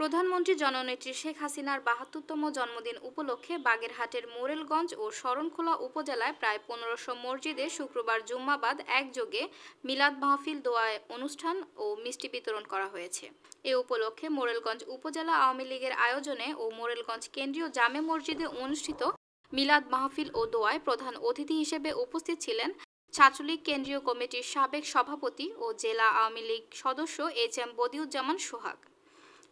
প্রধানমন্ত্রী জননেত্রী শেখ হাসিনার বাহাত্তরতম জন্মদিন উপলক্ষে বাগেরহাটের মোরেলগঞ্জ ও শরণখোলা উপজেলায় প্রায় পনেরোশো মসজিদে শুক্রবার জুম্মাবাদ একযোগে মিলাদ মাহফিল দোয়ায় অনুষ্ঠান ও মিষ্টি বিতরণ করা হয়েছে এ উপলক্ষে মোরেলগঞ্জ উপজেলা আওয়ামী লীগের আয়োজনে ও মোরেলগঞ্জ কেন্দ্রীয় জামে মসজিদে অনুষ্ঠিত মিলাদ মাহফিল ও দোয়ায় প্রধান অতিথি হিসেবে উপস্থিত ছিলেন ছাত্রলীগ কেন্দ্রীয় কমিটির সাবেক সভাপতি ও জেলা আওয়ামী লীগ সদস্য এইচ এম বদিউজ্জামান সোহাগ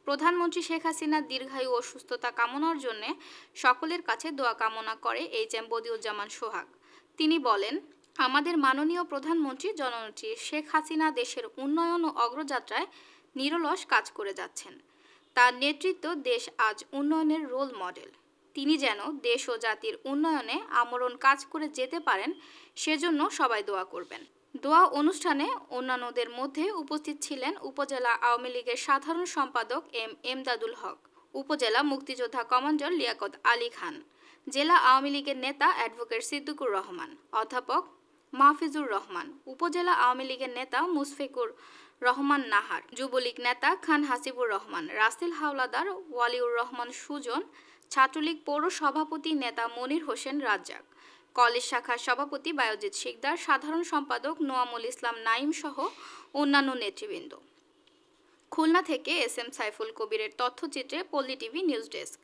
প্রধানমন্ত্রী শেখ হাসিনার দীর্ঘায়ু ও সুস্থতা কামনার জন্য সকলের কাছে দোয়া কামনা করে এইচ এম বদিউজ্জামান সোহাগ তিনি বলেন আমাদের মাননীয় প্রধানমন্ত্রী জননেত্রী শেখ হাসিনা দেশের উন্নয়ন ও অগ্রযাত্রায় নিরলস কাজ করে যাচ্ছেন তার নেতৃত্ব দেশ আজ উন্নয়নের রোল মডেল তিনি যেন দেশ ও জাতির উন্নয়নে আমরণ কাজ করে যেতে পারেন সেজন্য সবাই দোয়া করবেন দোয়া অনুষ্ঠানে অন্যান্যদের মধ্যে উপস্থিত ছিলেন উপজেলা আওয়ামী লীগের সাধারণ সম্পাদক এম এমদাদুল হক উপজেলা মুক্তিযোদ্ধা কমান্ডার লিয়াকত আলী খান জেলা আওয়ামী লীগের নেতা অ্যাডভোকেট সিদ্দিকুর রহমান অধ্যাপক মাহফিজুর রহমান উপজেলা আওয়ামী লীগের নেতা মুসফিকুর রহমান নাহার যুবলীগ নেতা খান হাসিবুর রহমান রাসেল হাওলাদার ওয়ালিউর রহমান সুজন ছাত্রলীগ পৌর সভাপতি নেতা মনির হোসেন রাজ্জাক কলেজ শাখার সভাপতি বায়োজিৎ শিকদার সাধারণ সম্পাদক নোয়ামুল ইসলাম নাইম সহ অন্যান্য নেতৃবৃন্দ খুলনা থেকে এস এম সাইফুল কবিরের তথ্যচিত্রে পল্লী টিভি নিউজ ডেস্ক